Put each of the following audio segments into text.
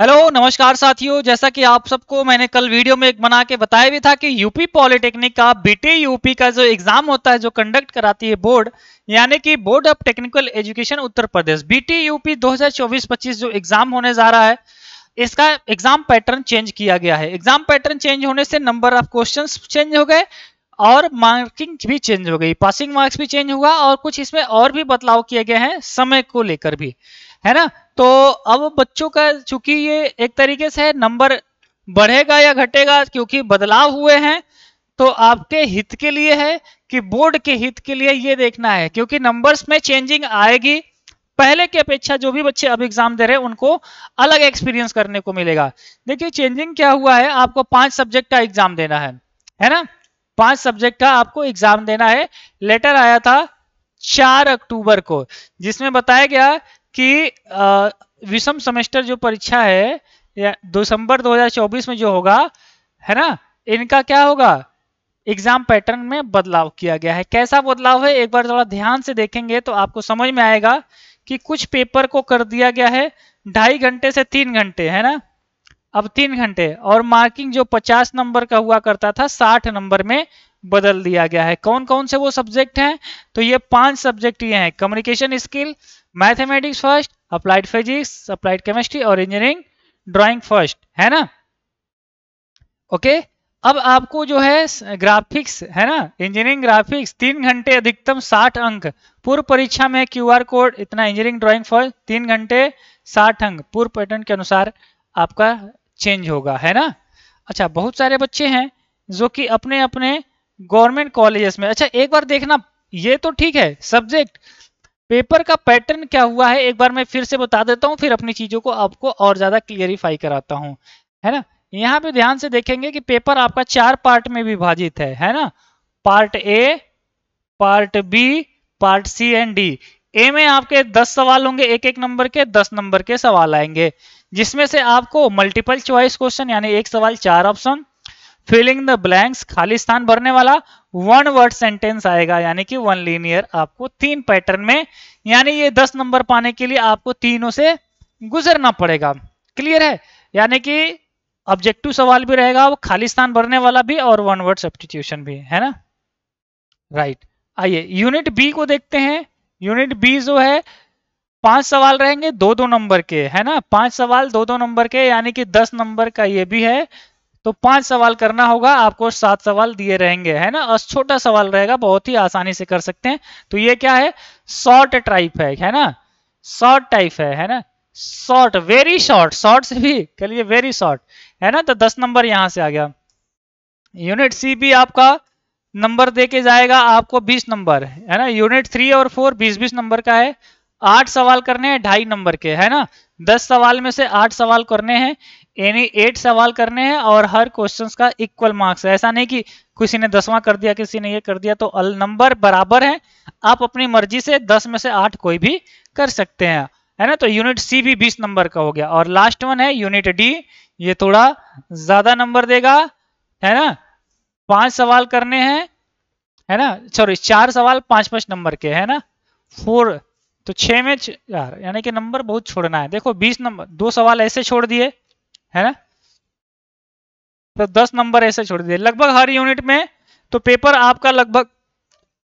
Hello नमस्कार साथियों जैसा कि आप सबको मैंने कल वीडियो में एक बना के बताया भी था कि यूपी पॉलिटेक्निक का बीटी यूपी का जो एग्जाम होता है जो कंडक्ट कराती है बोर्ड यानी कि board of technical education Uttar Pradesh BT UP 2024-25 जो एग्जाम होने जा रहा है इसका एग्जाम पैटर्न चेंज किया गया है एग्जाम पैटर्न चेंज होने से नंबर ऑफ क्वेश्चन चेंज हो गए और मार्किंग भी चेंज हो गई पासिंग मार्क्स भी चेंज हुआ और कुछ इसमें और भी बदलाव किए गए हैं समय को लेकर भी है ना तो अब बच्चों का चूंकि ये एक तरीके से नंबर बढ़ेगा या घटेगा क्योंकि बदलाव हुए हैं तो आपके हित के लिए है कि बोर्ड के हित के लिए ये देखना है क्योंकि नंबर्स में चेंजिंग आएगी पहले की अपेक्षा जो भी बच्चे अब एग्जाम दे रहे हैं उनको अलग एक्सपीरियंस करने को मिलेगा देखिए चेंजिंग क्या हुआ है आपको पांच सब्जेक्ट का एग्जाम देना है है ना पांच सब्जेक्ट का आपको एग्जाम देना है लेटर आया था चार अक्टूबर को जिसमें बताया गया कि विषम सेमेस्टर जो परीक्षा है या दिसंबर 2024 में जो होगा है ना इनका क्या होगा एग्जाम पैटर्न में बदलाव किया गया है कैसा बदलाव है एक बार थोड़ा ध्यान से देखेंगे तो आपको समझ में आएगा कि कुछ पेपर को कर दिया गया है ढाई घंटे से तीन घंटे है ना अब तीन घंटे और मार्किंग जो 50 नंबर का हुआ करता था 60 नंबर में बदल दिया गया है कौन कौन से वो सब्जेक्ट हैं तो ये पांच सब्जेक्ट ये हैं communication skill mathematics first applied physics applied chemistry और इंजीनियरिंग ड्राइंग फर्स्ट है ना ओके okay? अब आपको जो है ग्राफिक्स है ना इंजीनियरिंग ग्राफिक्स तीन घंटे अधिकतम साठ अंक पूर्व परीक्षा में क्यू कोड इतना इंजीनियरिंग ड्रॉइंग फर्स्ट तीन घंटे साठ अंक पूर्व पैटर्न के अनुसार आपका चेंज होगा है ना अच्छा बहुत सारे बच्चे हैं जो कि अपने अपने गवर्नमेंट कॉलेजेस में अच्छा एक बार देखना ये तो ठीक है सब्जेक्ट पेपर का पैटर्न क्या हुआ है एक बार मैं फिर से बता देता हूँ फिर अपनी चीजों को आपको और ज्यादा क्लियरिफाई कराता हूँ है ना यहाँ पे ध्यान से देखेंगे कि पेपर आपका चार पार्ट में विभाजित है है ना part A part B part C and D A में आपके दस सवाल होंगे एक एक नंबर के दस नंबर के सवाल आएंगे जिसमें से आपको मल्टीपल चॉइस क्वेश्चन यानी एक सवाल चार ऑप्शन फिलिंग द ब्लैंक्स खाली स्थान भरने वाला वन वर्ड सेंटेंस आएगा यानी कि वन लीनियर आपको तीन पैटर्न में यानी ये दस नंबर पाने के लिए आपको तीनों से गुजरना पड़ेगा क्लियर है यानी कि ऑब्जेक्टिव सवाल भी रहेगा वो खाली स्थान भरने वाला भी और वन वर्ड सब्सटीट्यूशन भी है ना राइट आइए यूनिट बी को देखते हैं यूनिट बी जो है पांच सवाल रहेंगे दो दो नंबर के है ना पांच सवाल दो दो नंबर के यानी कि दस नंबर का ये भी है तो पांच सवाल करना होगा आपको सात सवाल दिए रहेंगे है ना और छोटा सवाल रहेगा बहुत ही आसानी से कर सकते हैं तो ये क्या है शॉर्ट टाइप है है ना शॉर्ट टाइप है है ना शॉर्ट वेरी शॉर्ट शॉर्ट से भी कहिए वेरी शॉर्ट है ना तो दस नंबर यहां से आ गया यूनिट सी भी आपका नंबर दे के जाएगा आपको बीस नंबर है ना यूनिट थ्री और फोर बीस बीस नंबर का है आठ सवाल करने हैं ढाई नंबर के है ना दस सवाल में से आठ सवाल करने हैं यानी एट सवाल करने हैं और हर क्वेश्चंस का इक्वल मार्क्स है ऐसा नहीं कि किसी ने दसवां कर दिया किसी ने ये कर दिया तो अल नंबर बराबर है आप अपनी मर्जी से दस में से आठ कोई भी कर सकते हैं है ना तो यूनिट सी भी बीस नंबर का हो गया और लास्ट वन है यूनिट डी ये थोड़ा ज्यादा नंबर देगा है ना पांच सवाल करने हैं है ना सॉरी चार सवाल पांच पांच नंबर के है ना फोर तो छह में चार यानी कि नंबर बहुत छोड़ना है देखो बीस नंबर दो सवाल ऐसे छोड़ दिए है ना तो 10 नंबर ऐसे छोड़ दिए लगभग हर यूनिट में तो पेपर आपका लगभग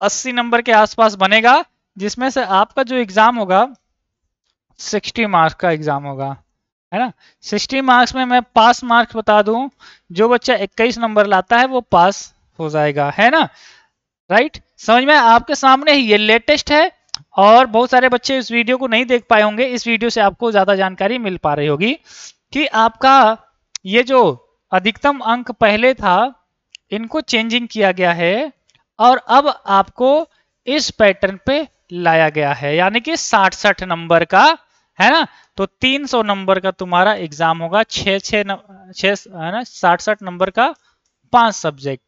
80 नंबर के आसपास बनेगा जिसमें से आपका जो एग्जाम होगा 60 मार्क्स का एग्जाम होगा है ना 60 मार्क्स में मैं पास मार्क्स बता दूं जो बच्चा 21 नंबर लाता है वो पास हो जाएगा है ना राइट समझ में आपके सामने ये लेटेस्ट है और बहुत सारे बच्चे इस वीडियो को नहीं देख पाए होंगे इस वीडियो से आपको ज्यादा जानकारी मिल पा रही होगी कि आपका ये जो अधिकतम अंक पहले था इनको चेंजिंग किया गया है और अब आपको इस पैटर्न पे लाया गया है यानी कि साठ नंबर का है ना तो 300 नंबर का तुम्हारा एग्जाम होगा छ छः है ना साठ नंबर का पांच सब्जेक्ट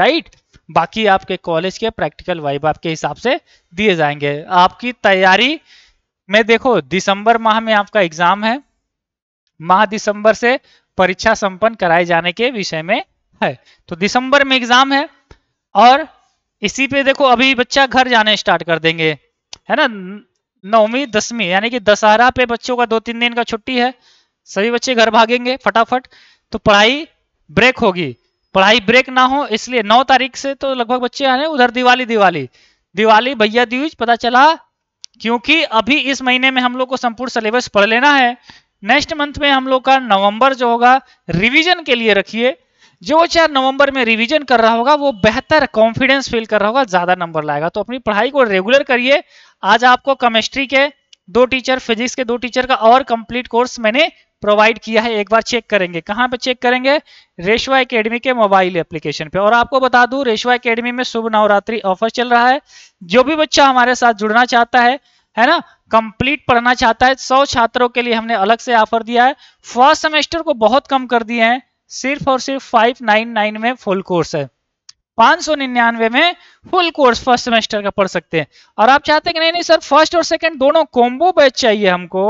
राइट बाकी आपके कॉलेज के प्रैक्टिकल वाइब आपके हिसाब से दिए जाएंगे आपकी तैयारी में देखो दिसंबर माह में आपका एग्जाम है माह दिसंबर से परीक्षा संपन्न कराए जाने के विषय में है तो दिसंबर में एग्जाम है और इसी पे देखो अभी बच्चा घर जाने स्टार्ट कर देंगे है ना नौवीं दसवीं यानी कि दशहरा पे बच्चों का दो तीन दिन का छुट्टी है सभी बच्चे घर भागेंगे फटाफट तो पढ़ाई ब्रेक होगी पढ़ाई ब्रेक ना हो इसलिए नौ तारीख से तो लगभग बच्चे आने उधर दिवाली दिवाली दिवाली भैया दीज पता चला क्योंकि अभी इस महीने में हम लोग को संपूर्ण सिलेबस पढ़ लेना है नेक्स्ट मंथ में हम लोग का नवंबर जो होगा रिवीजन के लिए रखिए जो चार नवंबर में रिवीजन कर रहा होगा वो बेहतर कॉन्फिडेंस फील कर रहा होगा ज्यादा नंबर लाएगा तो अपनी पढ़ाई को रेगुलर करिए आज आपको केमिस्ट्री के दो टीचर फिजिक्स के दो टीचर का और कंप्लीट कोर्स मैंने प्रोवाइड किया है एक बार चेक करेंगे कहाँ पे चेक करेंगे रेशवा एकेडमी के मोबाइल एप्लीकेशन पे और आपको बता दूं रेशवा एकेडमी में शुभ नवरात्रि ऑफर चल रहा है जो भी बच्चा हमारे साथ जुड़ना चाहता है है ना कंप्लीट पढ़ना चाहता है सौ छात्रों के लिए हमने अलग से ऑफर दिया है फर्स्ट सेमेस्टर को बहुत कम कर दिए हैं सिर्फ और सिर्फ फाइव नाइन नाइन में फुल कोर्स है पांच सौ निन्यानवे में फुल कोर्स फर्स्ट सेमेस्टर का पढ़ सकते हैं और आप चाहते हैं कि नहीं नहीं सर फर्स्ट और सेकेंड दोनों कॉम्बो बैच चाहिए हमको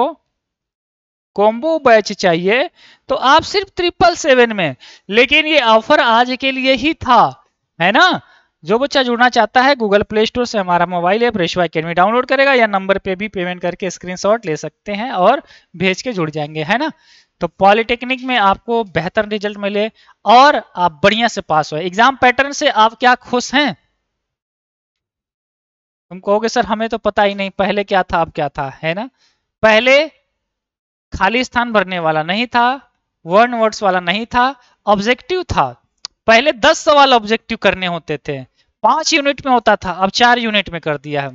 कॉम्बो बैच चाहिए तो आप सिर्फ ट्रिपल सेवन में लेकिन ये ऑफर आज के लिए ही था है ना जो बच्चा जुड़ना चाहता है गूगल प्ले स्टोर से हमारा मोबाइल ऐप रेशवा अकेडमी डाउनलोड करेगा या नंबर पे भी पेमेंट करके स्क्रीनशॉट ले सकते हैं और भेज के जुड़ जाएंगे है ना तो पॉलिटेक्निक में आपको बेहतर रिजल्ट मिले और आप बढ़िया से पास हो एग्जाम पैटर्न से आप क्या खुश हैं तुम कहोगे सर हमें तो पता ही नहीं पहले क्या था अब क्या था है ना पहले खाली स्थान भरने वाला नहीं था वर्ड वर्ड्स वाला नहीं था ऑब्जेक्टिव था पहले दस सवाल ऑब्जेक्टिव करने होते थे पांच यूनिट में होता था अब चार यूनिट में कर दिया है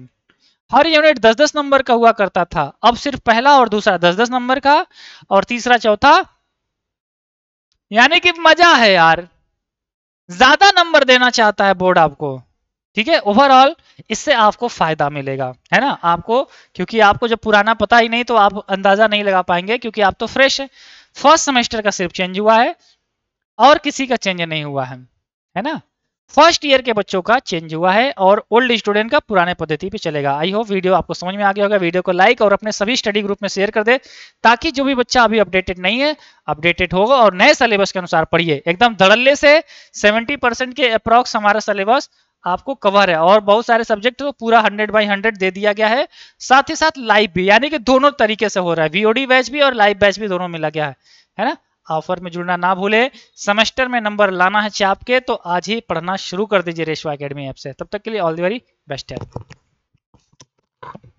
हर यूनिट दस दस नंबर का हुआ करता था अब सिर्फ पहला और दूसरा दस दस नंबर का और तीसरा चौथा यानी कि मजा है यार ज्यादा नंबर देना चाहता है बोर्ड आपको ठीक है ओवरऑल इससे आपको फायदा मिलेगा है ना आपको क्योंकि आपको जब पुराना पता ही नहीं तो आप अंदाजा नहीं लगा पाएंगे क्योंकि आप तो फ्रेश है फर्स्ट सेमेस्टर का सिर्फ चेंज हुआ है और किसी का चेंज नहीं हुआ है है ना फर्स्ट ईयर के बच्चों का चेंज हुआ है और ओल्ड स्टूडेंट का पुराने पद्धति पे चलेगा आई होप वीडियो आपको समझ में आ गया होगा वीडियो को लाइक और अपने सभी स्टडी ग्रुप में शेयर कर दे ताकि जो भी बच्चा अभी अपडेटेड नहीं है अपडेटेड होगा और नए सिलेबस के अनुसार पढ़िए एकदम धड़ल्ले से सेवेंटी परसेंट के अप्रॉक्स हमारा सिलेबस आपको कवर है और बहुत सारे सब्जेक्ट को पूरा 100 बाई 100 दे दिया गया है साथ ही साथ लाइव भी यानी कि दोनों तरीके से हो रहा है वीओडी बैच भी और लाइव बैच भी दोनों मिला गया है है ना ऑफर में जुड़ना ना भूले सेमेस्टर में नंबर लाना है आपके तो आज ही पढ़ना शुरू कर दीजिए रेशवा अकेडमी ऐप से तब तक के लिए ऑल दी वेरी बेस्ट है